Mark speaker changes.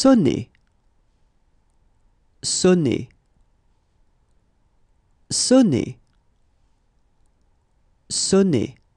Speaker 1: sonner sonner sonner sonner